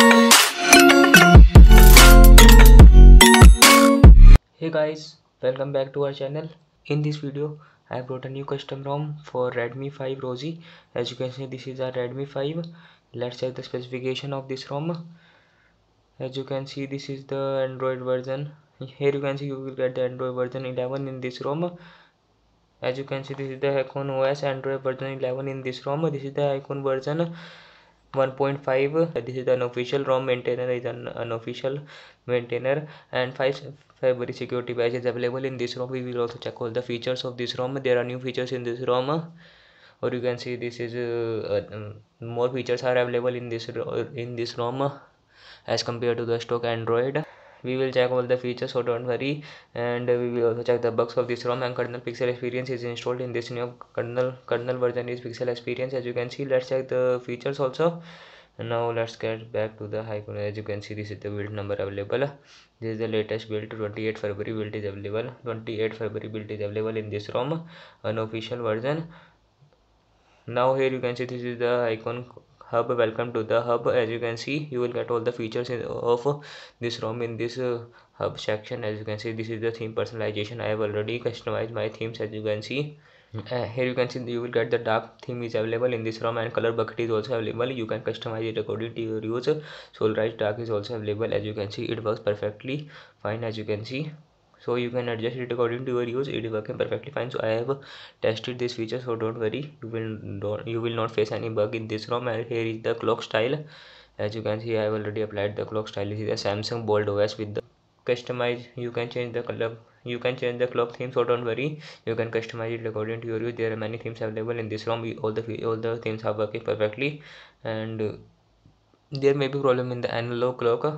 hey guys welcome back to our channel in this video I brought a new custom ROM for Redmi 5 Rosie as you can see this is a Redmi 5 let's check the specification of this ROM as you can see this is the Android version here you can see you will get the Android version 11 in this ROM as you can see this is the icon OS Android version 11 in this ROM this is the icon version 1.5 this is an official rom maintainer is an unofficial maintainer and 5 february security patch is available in this rom we will also check all the features of this rom there are new features in this rom or you can see this is uh, uh, more features are available in this in this rom as compared to the stock android we will check all the features so don't worry and we will also check the bugs of this rom and kernel pixel experience is installed in this new kernel kernel version is pixel experience as you can see let's check the features also and now let's get back to the high as you can see this is the build number available this is the latest build 28 february build is available 28 february build is available in this rom an official version now here you can see this is the icon hub welcome to the hub as you can see you will get all the features of this rom in this uh, hub section as you can see this is the theme personalization i have already customized my themes as you can see hmm. uh, here you can see you will get the dark theme is available in this ROM and color bucket is also available you can customize it according to your use so right dark is also available as you can see it works perfectly fine as you can see so you can adjust it according to your use it is working perfectly fine so i have tested this feature so don't worry you will don't you will not face any bug in this rom and here is the clock style as you can see i have already applied the clock style this is a samsung bold os with the customize you can change the color you can change the clock theme so don't worry you can customize it according to your use there are many themes available in this rom all the all the themes are working perfectly and uh, there may be problem in the analog clock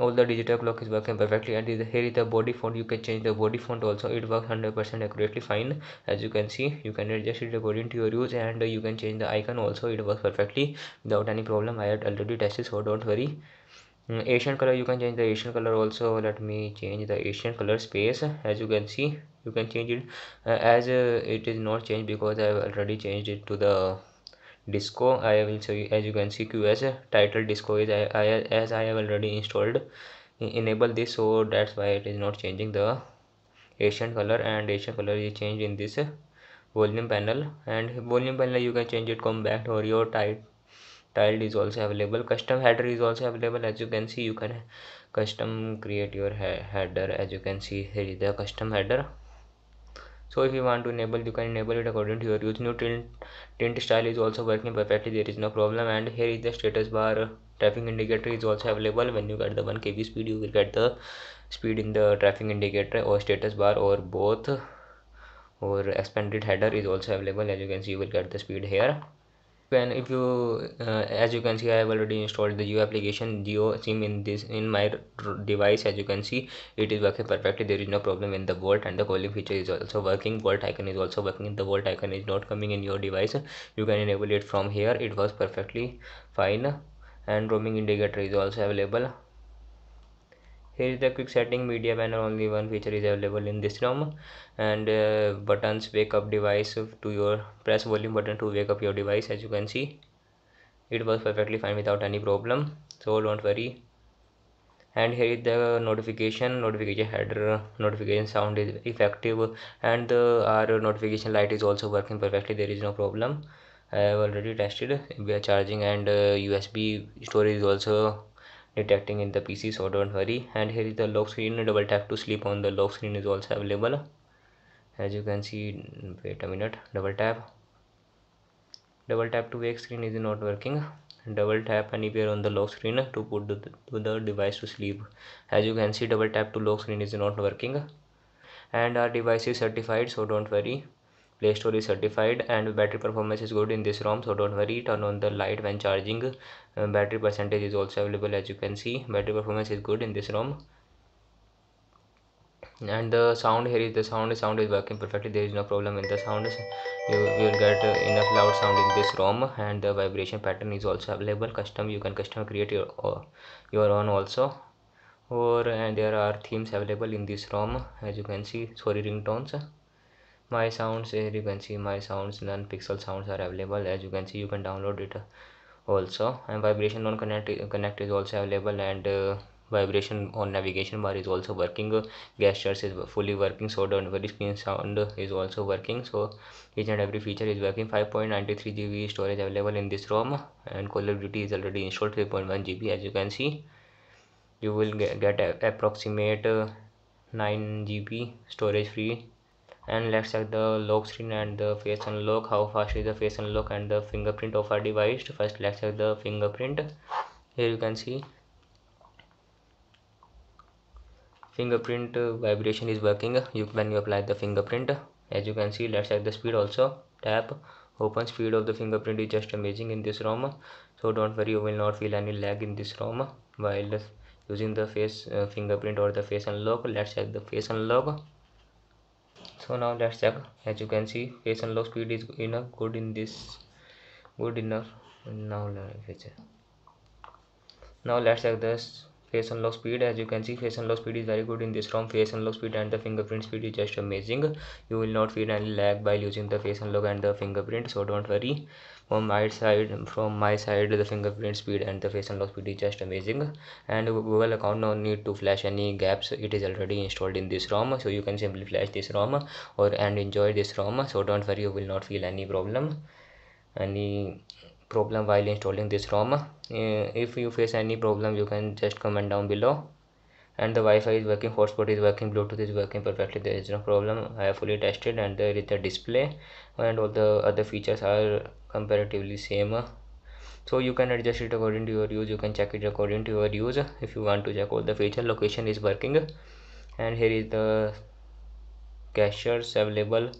all the digital clock is working perfectly and here is the body font you can change the body font also it works 100% accurately fine as you can see you can adjust it according to your use and you can change the icon also it works perfectly without any problem i had already tested so don't worry mm, Asian color you can change the Asian color also let me change the Asian color space as you can see you can change it uh, as uh, it is not changed because I have already changed it to the disco i will show you as you can see qs title disco is I, I, as i have already installed enable this so that's why it is not changing the asian color and asian color is changed in this volume panel and volume panel you can change it compact or your type. tiled is also available custom header is also available as you can see you can custom create your he header as you can see here is the custom header so if you want to enable you can enable it according to your use new tint, tint style is also working perfectly there is no problem and here is the status bar traffic indicator is also available when you get the 1 kb speed you will get the speed in the traffic indicator or status bar or both or expanded header is also available as you can see you will get the speed here when if you uh, as you can see i have already installed the geo application geo sim in this in my device as you can see it is working perfectly there is no problem in the volt and the calling feature is also working volt icon is also working the volt icon is not coming in your device you can enable it from here it works perfectly fine and roaming indicator is also available here is the quick setting media panel only one feature is available in this ROM and uh, buttons wake up device to your press volume button to wake up your device as you can see it was perfectly fine without any problem so don't worry and here is the notification notification header notification sound is effective and the our notification light is also working perfectly there is no problem i have already tested we are charging and uh, usb storage is also detecting in the PC so don't worry. and here is the lock screen double tap to sleep on the lock screen is also available as you can see wait a minute double tap double tap to wake screen is not working double tap anywhere on the lock screen to put the, to the device to sleep as you can see double tap to lock screen is not working and our device is certified so don't worry Play Store is certified and battery performance is good in this ROM so don't worry turn on the light when charging uh, battery percentage is also available as you can see battery performance is good in this ROM and the sound here is the sound sound is working perfectly there is no problem in the sound you will get enough loud sound in this rom and the vibration pattern is also available custom you can custom create your uh, your own also or and there are themes available in this rom as you can see sorry ringtones my sounds here eh, you can see my sounds none pixel sounds are available as you can see you can download it also and vibration on connect connect is also available and uh, vibration on navigation bar is also working gestures is fully working so don't worry screen sound is also working so each and every feature is working 5.93 gb storage available in this rom and call of duty is already installed 3.1 gb as you can see you will get, get approximate uh, 9 gb storage free and let's check the lock screen and the face unlock how fast is the face unlock and the fingerprint of our device first let's check the fingerprint here you can see fingerprint uh, vibration is working you when you apply the fingerprint as you can see let's check the speed also tap open speed of the fingerprint is just amazing in this ROM so don't worry you will not feel any lag in this ROM while using the face uh, fingerprint or the face unlock let's check the face unlock so now let's check as you can see phase and speed is enough good in this good enough now now let's check this Face unlock speed as you can see face unlock speed is very good in this rom Face unlock speed and the fingerprint speed is just amazing you will not feel any lag by using the face unlock and the fingerprint so don't worry from my side from my side the fingerprint speed and the face unlock speed is just amazing and google account no need to flash any gaps it is already installed in this rom so you can simply flash this rom or and enjoy this rom so don't worry you will not feel any problem any problem while installing this ROM uh, if you face any problem you can just comment down below and the Wi-Fi is working hotspot is working Bluetooth is working perfectly there is no problem I have fully tested and there is the display and all the other features are comparatively same so you can adjust it according to your use you can check it according to your use if you want to check all the feature location is working and here is the caches available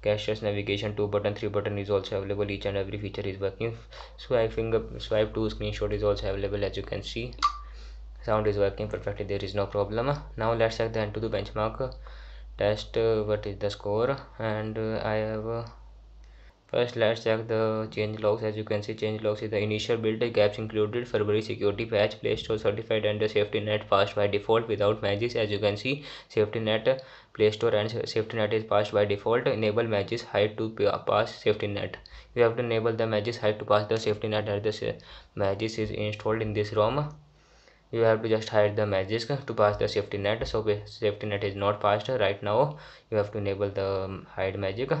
caches navigation two button three button is also available each and every feature is working swipe finger swipe to screenshot is also available as you can see sound is working perfectly there is no problem now let's check the end to the benchmark test uh, what is the score and uh, i have uh, First let's check the change logs as you can see change logs is the initial build gaps included February security patch Play Store certified and the safety net passed by default without matches as you can see safety net Play Store and safety net is passed by default enable matches hide to pass safety net you have to enable the matches hide to pass the safety net as the matches is installed in this ROM you have to just hide the matches to pass the safety net so safety net is not passed right now you have to enable the um, hide magic uh,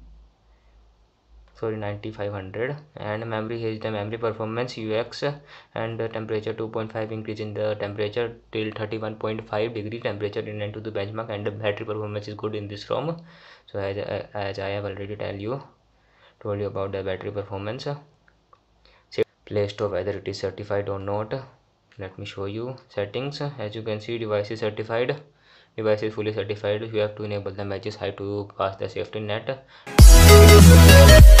sorry 9500 and memory here is the memory performance ux and temperature 2.5 increase in the temperature till 31.5 degree temperature in line to the benchmark and the battery performance is good in this rom so as, as i have already tell you told you about the battery performance play store whether it is certified or not let me show you settings as you can see device is certified device is fully certified you have to enable the matches high to pass the safety net